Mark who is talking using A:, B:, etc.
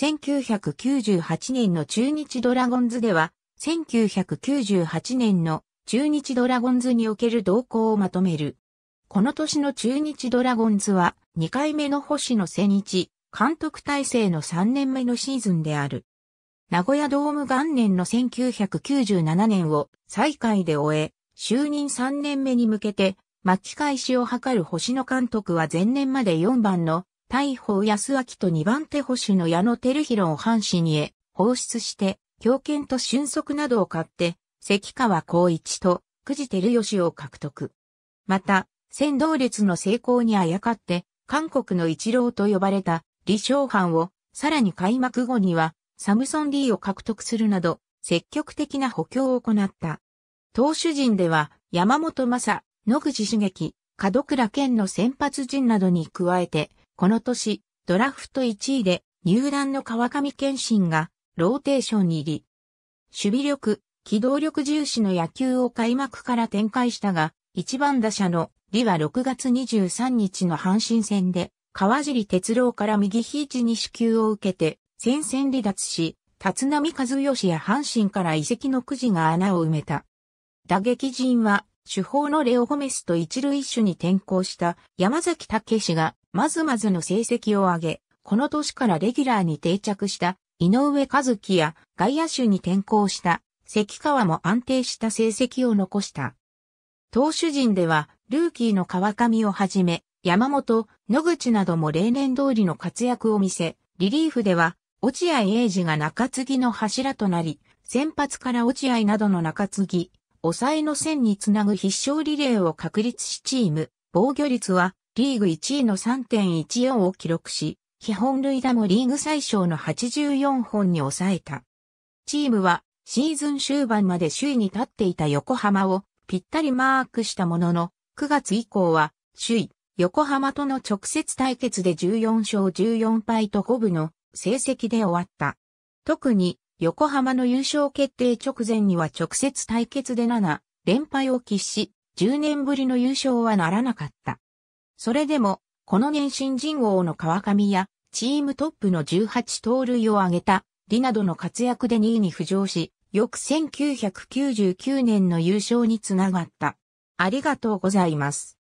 A: 1998年の中日ドラゴンズでは、1998年の中日ドラゴンズにおける動向をまとめる。この年の中日ドラゴンズは、2回目の星の千日、監督体制の3年目のシーズンである。名古屋ドーム元年の1997年を最下位で終え、就任3年目に向けて、巻き返しを図る星野監督は前年まで4番の大砲安明と二番手保守の矢野照弘を藩士にへ放出して、狂犬と俊足などを買って、関川光一と久慈照義を獲得。また、戦導列の成功にあやかって、韓国の一郎と呼ばれた李承藩を、さらに開幕後には、サムソン・リーを獲得するなど、積極的な補強を行った。投手陣では、山本正、野口茂樹、門倉健の先発陣などに加えて、この年、ドラフト1位で入団の川上健信がローテーションに入り、守備力、機動力重視の野球を開幕から展開したが、一番打者の李は6月23日の阪神戦で、川尻哲郎から右肘に支給を受けて、戦線離脱し、立浪和義や阪神から遺跡のくじが穴を埋めた。打撃陣は主砲のレオ・ホメスと一塁手に転向した山崎武史がまずまずの成績を上げ、この年からレギュラーに定着した井上和樹や外野手に転向した関川も安定した成績を残した。投手陣ではルーキーの川上をはじめ山本、野口なども例年通りの活躍を見せ、リリーフでは落合英二が中継ぎの柱となり、先発から落合などの中継ぎ、抑えの線につなぐ必勝リレーを確立しチーム、防御率はリーグ1位の3.14を記録し、基本塁打もリーグ最小の84本に抑えた。チームはシーズン終盤まで首位に立っていた横浜をぴったりマークしたものの、9月以降は首位、横浜との直接対決で14勝14敗と5分の成績で終わった。特に横浜の優勝決定直前には直接対決で7、連敗を喫し、10年ぶりの優勝はならなかった。それでも、この年新人王の川上や、チームトップの18盗塁を挙げた、リなどの活躍で2位に浮上し、翌1999年の優勝につながった。ありがとうございます。